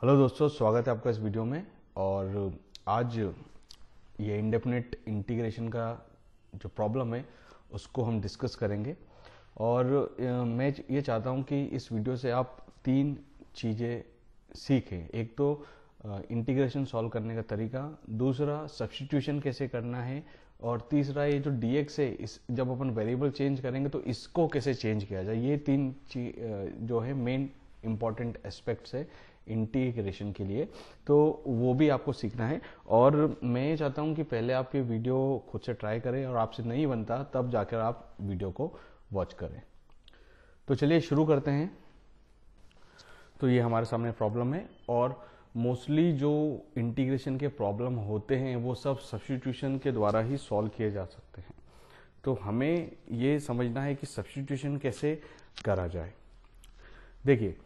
hello दोस्तों स्वागत है आपका इस वीडियो में और आज ये इंडेफिनेट इंटीग्रेशन का जो प्रॉब्लम है उसको हम डिस्कस करेंगे और मैं ये चाहता हूँ कि इस वीडियो से आप तीन चीज़ें सीखें एक तो इंटीग्रेशन सॉल्व करने का तरीका दूसरा सब्सटीट्यूशन कैसे करना है और तीसरा ये जो डी एक्स है इस जब अपन वेरिएबल चेंज करेंगे तो इसको कैसे चेंज किया जाए ये तीन जो है मेन इम्पॉर्टेंट एस्पेक्ट्स है इंटीग्रेशन के लिए तो वो भी आपको सीखना है और मैं चाहता हूँ कि पहले आप ये वीडियो खुद से ट्राई करें और आपसे नहीं बनता तब जाकर आप वीडियो को वॉच करें तो चलिए शुरू करते हैं तो ये हमारे सामने प्रॉब्लम है और मोस्टली जो इंटीग्रेशन के प्रॉब्लम होते हैं वो सब सब्सटीट्यूशन के द्वारा ही सॉल्व किए जा सकते हैं तो हमें ये समझना है कि सब्सटीट्यूशन कैसे करा जाए देखिए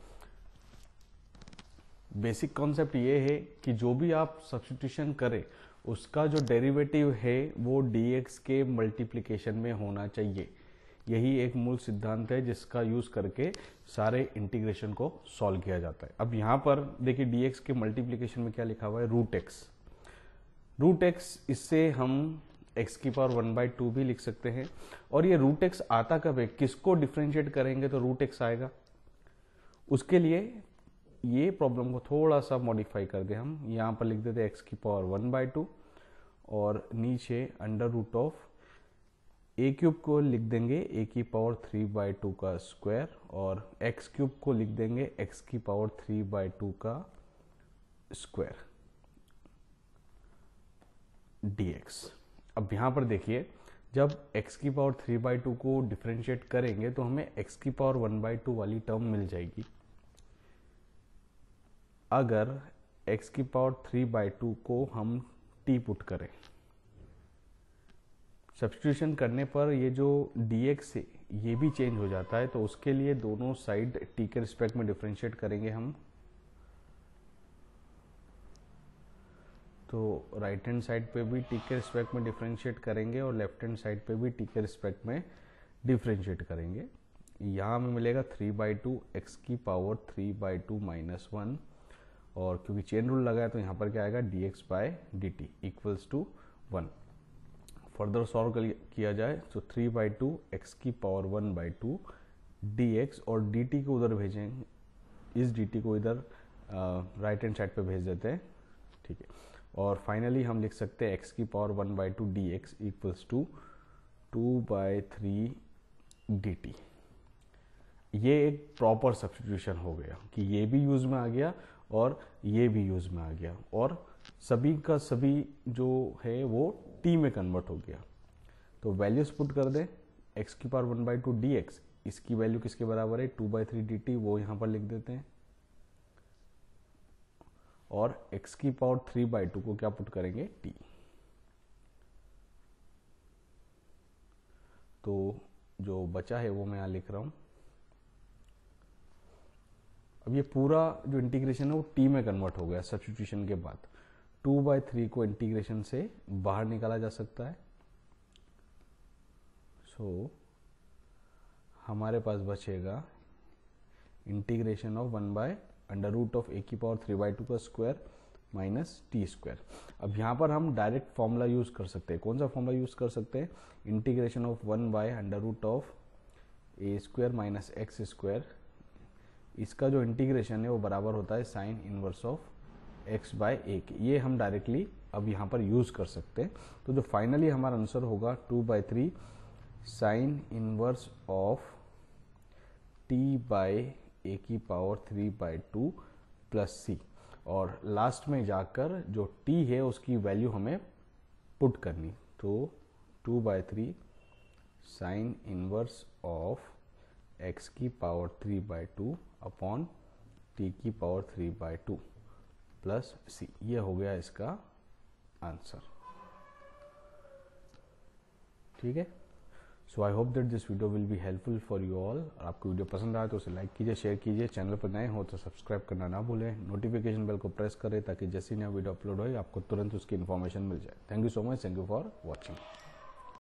बेसिक कॉन्सेप्ट ये है कि जो भी आप सब्सटीट्यूशन करें उसका जो डेरिवेटिव है वो dx के मल्टीप्लीकेशन में होना चाहिए यही एक मूल सिद्धांत है जिसका यूज करके सारे इंटीग्रेशन को सॉल्व किया जाता है अब यहाँ पर देखिए dx के मल्टीप्लीकेशन में क्या लिखा हुआ है रूट एक्स रूट एक्स इससे हम एक्स की पावर वन बाई टू भी लिख सकते हैं और ये रूट एक्स आता कब है किसको डिफ्रेंशिएट करेंगे तो रूट एक्स आएगा उसके लिए ये प्रॉब्लम को थोड़ा सा मॉडिफाई कर दे हम यहाँ पर लिख देते एक्स की पावर वन बाई टू और नीचे under root of a cube को लिख देंगे ए की पावर थ्री बाई टू का स्क्वायर और एक्स क्यूब को लिख देंगे एक्स की पावर थ्री बाई टू का स्क्वायर एक्स अब यहाँ पर देखिए जब x की पावर थ्री बाई टू को डिफ्रेंशिएट करेंगे तो हमें x की पावर वन बाई टू वाली टर्म मिल जाएगी अगर x की पावर थ्री बाई टू को हम टी पुट करें सब्सटीट्यूशन करने पर ये जो dx एक्स है ये भी चेंज हो जाता है तो उसके लिए दोनों साइड टी के रिस्पेक्ट में डिफ्रेंशिएट करेंगे हम तो राइट हैंड साइड पे भी टी के रिस्पेक्ट में डिफ्रेंशिएट करेंगे और लेफ्ट हैंड साइड पे भी टी के रिस्पेक्ट में डिफ्रेंशिएट करेंगे यहाँ हमें मिलेगा थ्री बाई टू एक्स की power three by two minus one और क्योंकि चेन रूल लगा है तो यहाँ पर क्या आएगा dx x by d t equals to one further solve किया जाए तो थ्री बाई टू एक्स की power one by two d x और डी टी को उधर भेजें इस डी टी को इधर राइट हैंड साइड पे भेज देते हैं ठीक है और फाइनली हम लिख सकते हैं एक्स की power one by two d x equals to two by three d t ये एक प्रॉपर सब्सटीट्यूशन हो गया कि ये भी यूज़ में आ गया और ये भी यूज में आ गया और सभी का सभी जो है वो टी में कन्वर्ट हो गया तो वैल्यूज पुट कर दें एक्स की power one by two d x इसकी वैल्यू किसके बराबर है two by three d t वो यहाँ पर लिख देते हैं और एक्स की पावर थ्री बाई टू को क्या पुट करेंगे टी तो जो बचा है वो मैं यहाँ लिख रहा हूँ अब ये पूरा जो इंटीग्रेशन है वो टी में कन्वर्ट हो गया सब्सिट्यूशन के बाद टू बाई थ्री को इंटीग्रेशन से बाहर निकाला जा सकता है सो so, हमारे पास बचेगा integration of one by under root of a की पावर थ्री बाई टू का स्क्वायर माइनस टी स्क्वायर अब यहाँ पर हम डायरेक्ट फॉर्मूला यूज कर सकते हैं कौन सा फॉर्मूला यूज कर सकते हैं integration of one by under root of a square minus x square इसका जो इंटीग्रेशन है वो बराबर होता है sine inverse of x by a ये हम डायरेक्टली अब यहाँ पर यूज कर सकते हैं तो जो फाइनली हमारा आंसर होगा two by three sine inverse of t by a की power three by two plus c और लास्ट में जाकर जो टी है उसकी वैल्यू हमें पुट करनी तो two by three sine inverse of x की power three by two upon t की power three by two plus c ये हो गया इसका आंसर ठीक है so I hope that this video will be helpful for you all आपको video पसंद आए तो उसे लाइक कीजिए शेयर कीजिए चैनल पर नए हो तो सब्सक्राइब करना ना भूलें नोटिफिकेशन बेल को प्रेस करें ताकि जैसे ही नया वीडियो अपलोड हो आपको तुरंत उसकी इन्फॉर्मेशन मिल जाए thank you so much thank you for watching